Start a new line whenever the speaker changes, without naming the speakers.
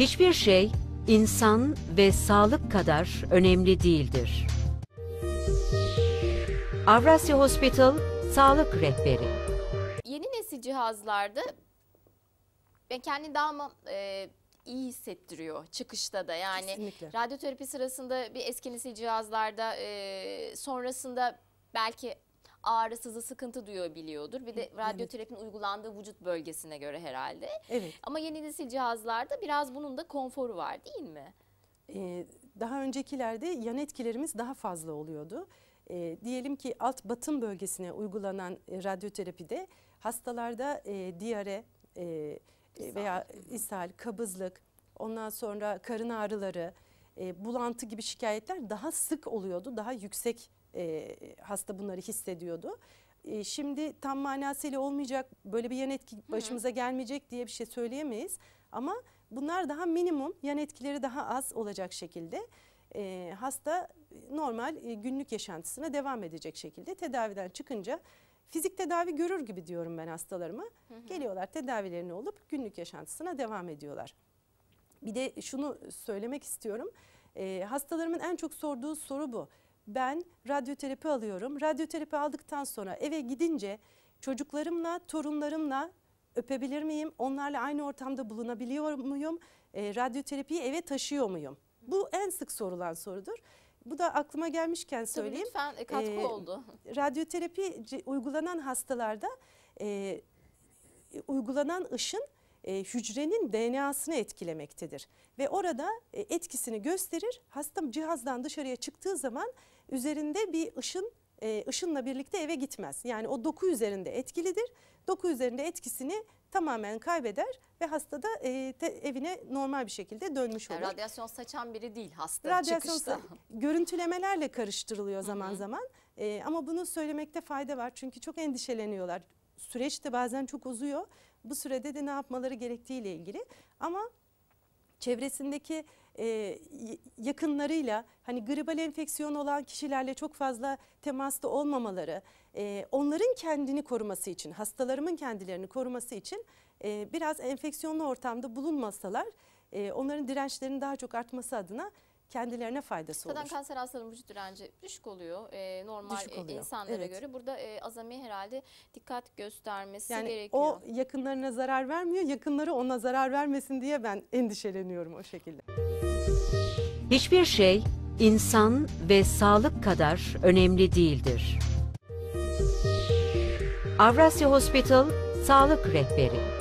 Hiçbir şey insan ve sağlık kadar önemli değildir. Avrasya Hospital Sağlık Rehberi Yeni nesil cihazlarda kendini daha e, iyi hissettiriyor çıkışta da. Yani Kesinlikle. radyoterapi sırasında bir eski nesil cihazlarda e, sonrasında belki ağrı, sızı, sıkıntı duyabiliyordur. Bir de radyoterapinin evet. uygulandığı vücut bölgesine göre herhalde. Evet. Ama yeni nesil cihazlarda biraz bunun da konforu var değil mi?
Ee, daha öncekilerde yan etkilerimiz daha fazla oluyordu. E, diyelim ki alt batın bölgesine uygulanan e, radyoterapide hastalarda e, diyare e, e veya ishal, kabızlık, ondan sonra karın ağrıları, e, bulantı gibi şikayetler daha sık oluyordu, daha yüksek e, hasta bunları hissediyordu. E, şimdi tam manasıyla olmayacak böyle bir yan etki başımıza gelmeyecek diye bir şey söyleyemeyiz. Ama bunlar daha minimum yan etkileri daha az olacak şekilde e, hasta normal e, günlük yaşantısına devam edecek şekilde tedaviden çıkınca fizik tedavi görür gibi diyorum ben hastalarıma. Hı hı. Geliyorlar tedavilerini olup günlük yaşantısına devam ediyorlar. Bir de şunu söylemek istiyorum. E, hastalarımın en çok sorduğu soru bu ben radyoterapi alıyorum. Radyoterapi aldıktan sonra eve gidince çocuklarımla, torunlarımla öpebilir miyim? Onlarla aynı ortamda bulunabiliyor muyum? E, radyoterapiyi eve taşıyor muyum? Bu en sık sorulan sorudur. Bu da aklıma gelmişken söyleyeyim. Tabii lütfen e, katkı ee, oldu. Radyoterapi uygulanan hastalarda e, uygulanan ışın e, hücrenin DNA'sını etkilemektedir. Ve orada e, etkisini gösterir. Hasta cihazdan dışarıya çıktığı zaman üzerinde bir ışın e, ışınla birlikte eve gitmez. Yani o doku üzerinde etkilidir. Doku üzerinde etkisini tamamen kaybeder ve hastada e, te, evine normal bir şekilde dönmüş olur. Yani
radyasyon saçan biri değil hasta radyasyon çıkışta.
Görüntülemelerle karıştırılıyor zaman zaman e, ama bunu söylemekte fayda var çünkü çok endişeleniyorlar. Süreç de bazen çok uzuyor bu sürede de ne yapmaları gerektiğiyle ilgili. Ama çevresindeki e, yakınlarıyla hani gribal enfeksiyon olan kişilerle çok fazla temasta olmamaları, e, onların kendini koruması için, hastalarımın kendilerini koruması için e, biraz enfeksiyonlu ortamda bulunmasalar e, onların dirençlerinin daha çok artması adına kendilerine faydası Zaten olur. Zaten
kanser hastalarının vücut direnci düşük oluyor e, normal düşük e, oluyor. insanlara evet. göre. Burada e, azami
herhalde dikkat göstermesi yani gerekiyor. O yakınlarına zarar vermiyor, yakınları ona zarar vermesin diye ben endişeleniyorum o şekilde.
Hiçbir şey insan ve sağlık kadar önemli değildir. Avrasya Hospital Sağlık Rehberi